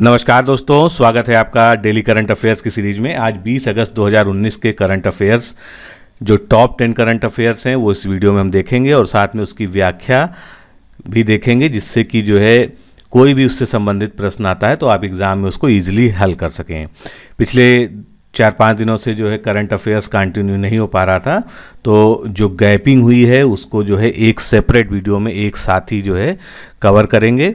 नमस्कार दोस्तों स्वागत है आपका डेली करंट अफेयर्स की सीरीज में आज 20 अगस्त 2019 के करंट अफेयर्स जो टॉप 10 करंट अफेयर्स हैं वो इस वीडियो में हम देखेंगे और साथ में उसकी व्याख्या भी देखेंगे जिससे कि जो है कोई भी उससे संबंधित प्रश्न आता है तो आप एग्ज़ाम में उसको ईजिली हल कर सकें पिछले चार पाँच दिनों से जो है करंट अफेयर्स कंटिन्यू नहीं हो पा रहा था तो जो गैपिंग हुई है उसको जो है एक सेपरेट वीडियो में एक साथ ही जो है कवर करेंगे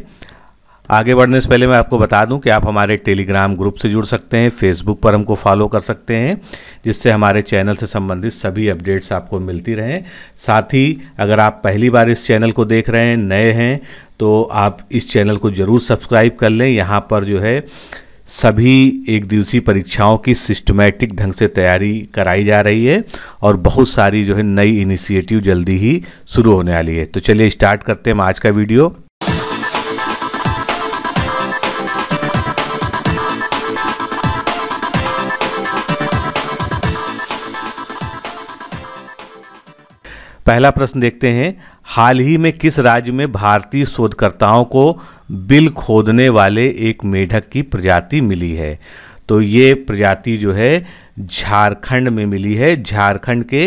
आगे बढ़ने से पहले मैं आपको बता दूं कि आप हमारे टेलीग्राम ग्रुप से जुड़ सकते हैं फेसबुक पर हमको फॉलो कर सकते हैं जिससे हमारे चैनल से संबंधित सभी अपडेट्स आपको मिलती रहें साथ ही अगर आप पहली बार इस चैनल को देख रहे हैं नए हैं तो आप इस चैनल को ज़रूर सब्सक्राइब कर लें यहाँ पर जो है सभी एक दिवसीय परीक्षाओं की सिस्टमैटिक ढंग से तैयारी कराई जा रही है और बहुत सारी जो है नई इनिशिएटिव जल्दी ही शुरू होने वाली है तो चलिए स्टार्ट करते हैं हम आज का वीडियो पहला प्रश्न देखते हैं हाल ही में किस राज्य में भारतीय शोधकर्ताओं को बिल खोदने वाले एक मेढक की प्रजाति मिली है तो ये प्रजाति जो है झारखंड में मिली है झारखंड के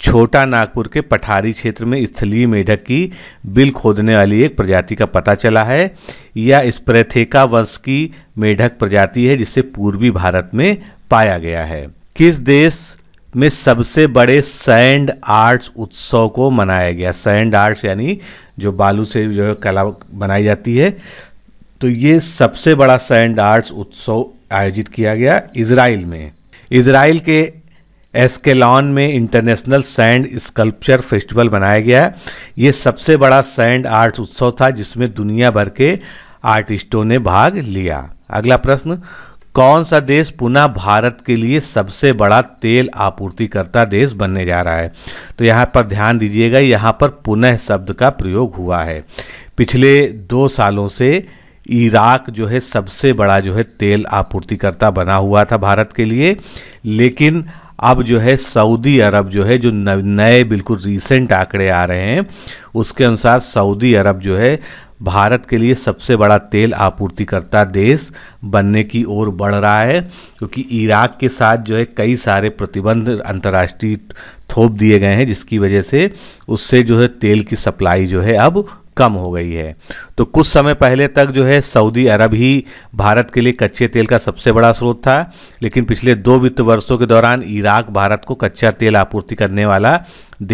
छोटा नागपुर के पठारी क्षेत्र में स्थलीय मेढक की बिल खोदने वाली एक प्रजाति का पता चला है यह स्प्रेथेका वंश की मेढक प्रजाति है जिसे पूर्वी भारत में पाया गया है किस देश में सबसे बड़े सैंड आर्ट्स उत्सव को मनाया गया सैंड आर्ट्स यानी जो बालू से जो कला बनाई जाती है तो ये सबसे बड़ा सैंड आर्ट्स उत्सव आयोजित किया गया इसराइल में इसराइल के एस्केलॉन में इंटरनेशनल सैंड स्कल्पचर फेस्टिवल मनाया गया ये सबसे बड़ा सैंड आर्ट्स उत्सव था जिसमें दुनिया भर के आर्टिस्टों ने भाग लिया अगला प्रश्न कौन सा देश पुनः भारत के लिए सबसे बड़ा तेल आपूर्तिकर्ता देश बनने जा रहा है तो यहाँ पर ध्यान दीजिएगा यहाँ पर पुनः शब्द का प्रयोग हुआ है पिछले दो सालों से इराक जो है सबसे बड़ा जो है तेल आपूर्तिकर्ता बना हुआ था भारत के लिए लेकिन अब जो है सऊदी अरब जो है जो नए बिल्कुल रिसेंट आंकड़े आ रहे हैं उसके अनुसार सऊदी अरब जो है भारत के लिए सबसे बड़ा तेल आपूर्तिकर्ता देश बनने की ओर बढ़ रहा है क्योंकि इराक के साथ जो है कई सारे प्रतिबंध अंतर्राष्ट्रीय थोप दिए गए हैं जिसकी वजह से उससे जो है तेल की सप्लाई जो है अब कम हो गई है तो कुछ समय पहले तक जो है सऊदी अरब ही भारत के लिए कच्चे तेल का सबसे बड़ा स्रोत था लेकिन पिछले दो वित्त वर्षों के दौरान इराक भारत को कच्चा तेल आपूर्ति करने वाला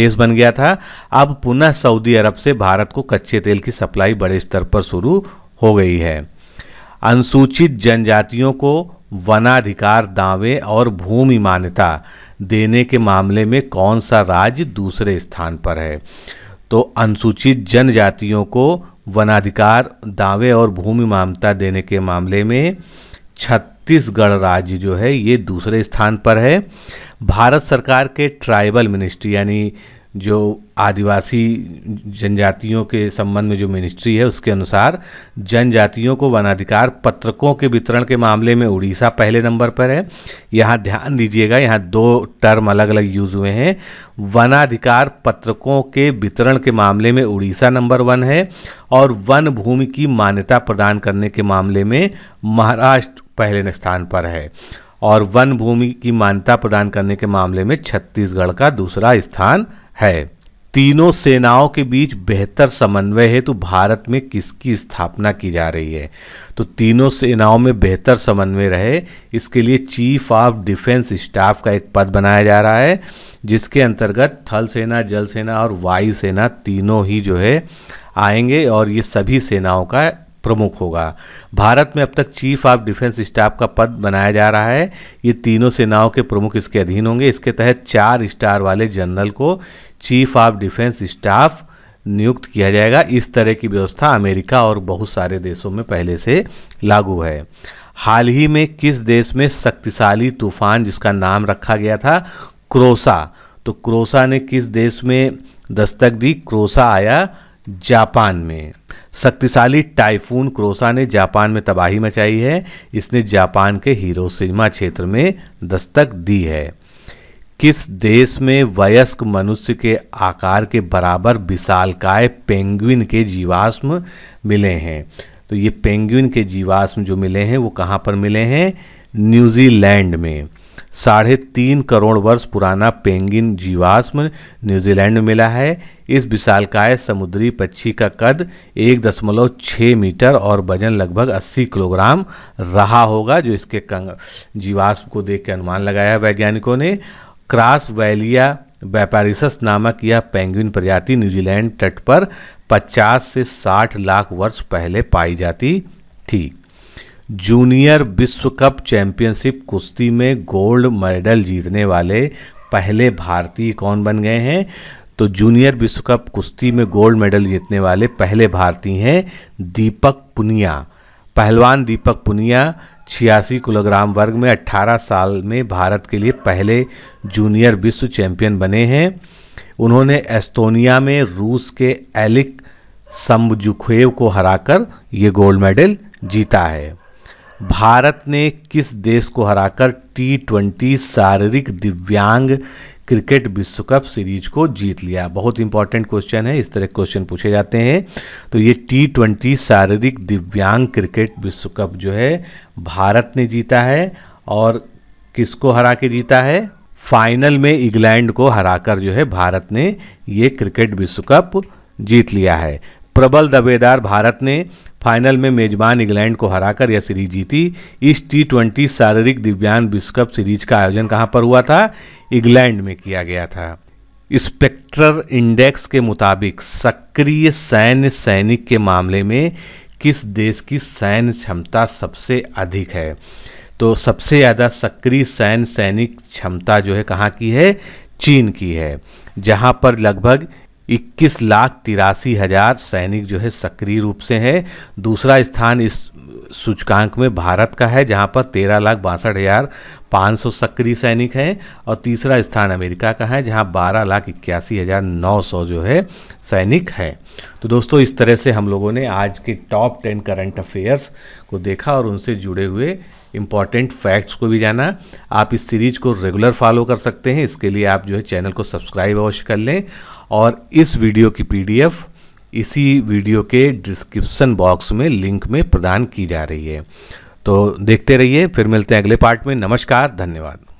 देश बन गया था अब पुनः सऊदी अरब से भारत को कच्चे तेल की सप्लाई बड़े स्तर पर शुरू हो गई है अनुसूचित जनजातियों को वनाधिकार दावे और भूमि मान्यता देने के मामले में कौन सा राज्य दूसरे स्थान पर है तो अनुसूचित जनजातियों को वनाधिकार दावे और भूमि मामता देने के मामले में छत्तीसगढ़ राज्य जो है ये दूसरे स्थान पर है भारत सरकार के ट्राइबल मिनिस्ट्री यानी जो आदिवासी जनजातियों के संबंध में जो मिनिस्ट्री है उसके अनुसार जनजातियों को वनाधिकार पत्रकों के वितरण के मामले में उड़ीसा पहले नंबर पर है यहाँ ध्यान दीजिएगा यहाँ दो टर्म अलग अलग यूज हुए हैं वनाधिकार पत्रकों के वितरण के मामले में उड़ीसा नंबर वन है और वन भूमि की मान्यता प्रदान करने के मामले में महाराष्ट्र पहले स्थान पर है और वन भूमि की मान्यता प्रदान करने के मामले में छत्तीसगढ़ का दूसरा स्थान है तीनों सेनाओं के बीच बेहतर समन्वय हेतु तो भारत में किसकी स्थापना की जा रही है तो तीनों सेनाओं में बेहतर समन्वय रहे इसके लिए चीफ ऑफ डिफेंस स्टाफ का एक पद बनाया जा रहा है जिसके अंतर्गत थल सेना जल सेना और वायु सेना तीनों ही जो है आएंगे और ये सभी सेनाओं का प्रमुख होगा भारत में अब तक चीफ ऑफ डिफेंस स्टाफ का पद बनाया जा रहा है ये तीनों सेनाओं के प्रमुख इसके अधीन होंगे इसके तहत चार स्टार वाले जनरल को चीफ ऑफ डिफेंस स्टाफ नियुक्त किया जाएगा इस तरह की व्यवस्था अमेरिका और बहुत सारे देशों में पहले से लागू है हाल ही में किस देश में शक्तिशाली तूफान जिसका नाम रखा गया था क्रोसा तो क्रोसा ने किस देश में दस्तक दी क्रोसा आया जापान में शक्तिशाली टाइफून क्रोसा ने जापान में तबाही मचाई है इसने जापान के सिनेमा क्षेत्र में दस्तक दी है किस देश में वयस्क मनुष्य के आकार के बराबर विशालकाय पेंगुइन के जीवाश्म मिले हैं तो ये पेंगुइन के जीवाश्म जो मिले हैं वो कहाँ पर मिले हैं न्यूजीलैंड में साढ़े तीन करोड़ वर्ष पुराना पेंगिन जीवाश्म न्यूजीलैंड में मिला है इस विशालकाय समुद्री पक्षी का कद एक दशमलव छः मीटर और वजन लगभग अस्सी किलोग्राम रहा होगा जो इसके कंग जीवाश्म को देख के अनुमान लगाया वैज्ञानिकों ने क्रास वैलिया वेपारिसस नामक यह पेंगुइन प्रजाति न्यूजीलैंड तट पर 50 से 60 लाख वर्ष पहले पाई जाती थी जूनियर विश्व कप चैंपियनशिप कुश्ती में गोल्ड मेडल जीतने वाले पहले भारतीय कौन बन गए हैं तो जूनियर विश्व कप कुश्ती में गोल्ड मेडल जीतने वाले पहले भारतीय हैं दीपक पुनिया पहलवान दीपक पुनिया छियासी किलोग्राम वर्ग में 18 साल में भारत के लिए पहले जूनियर विश्व चैंपियन बने हैं उन्होंने एस्तोनिया में रूस के एलिक सम्बजुखेव को हराकर ये गोल्ड मेडल जीता है भारत ने किस देश को हराकर टी ट्वेंटी शारीरिक दिव्यांग क्रिकेट विश्व कप सीरीज को जीत लिया बहुत इंपॉर्टेंट क्वेश्चन है इस तरह क्वेश्चन पूछे जाते हैं तो ये टी ट्वेंटी शारीरिक दिव्यांग क्रिकेट विश्व कप जो है भारत ने जीता है और किसको हरा के जीता है फाइनल में इंग्लैंड को हराकर जो है भारत ने ये क्रिकेट विश्व कप जीत लिया है प्रबल दबेदार भारत ने फाइनल में मेजबान इंग्लैंड को हराकर यह सीरीज जीती इस टी ट्वेंटी शारीरिक दिव्यांग विश्व कप सीरीज का आयोजन कहाँ पर हुआ था इंग्लैंड में किया गया था स्पेक्ट्रर इंडेक्स के मुताबिक सक्रिय सैन्य सैनिक के मामले में किस देश की सैन्य क्षमता सबसे अधिक है तो सबसे ज़्यादा सक्रिय सैन्य सैनिक क्षमता जो है कहाँ की है चीन की है जहाँ पर लगभग इक्कीस लाख तिरासी हजार सैनिक जो है सक्रिय रूप से हैं दूसरा स्थान इस सूचकांक में भारत का है जहां पर तेरह लाख बासठ हजार पाँच सौ सक्रिय सैनिक हैं और तीसरा स्थान अमेरिका का है जहां बारह लाख इक्यासी हज़ार नौ सौ जो है सैनिक हैं तो दोस्तों इस तरह से हम लोगों ने आज के टॉप टेन करंट अफेयर्स को देखा और उनसे जुड़े हुए इम्पॉर्टेंट फैक्ट्स को भी जाना आप इस सीरीज को रेगुलर फॉलो कर सकते हैं इसके लिए आप जो है चैनल को सब्सक्राइब अवश्य कर लें और इस वीडियो की पीडीएफ इसी वीडियो के डिस्क्रिप्शन बॉक्स में लिंक में प्रदान की जा रही है तो देखते रहिए फिर मिलते हैं अगले पार्ट में नमस्कार धन्यवाद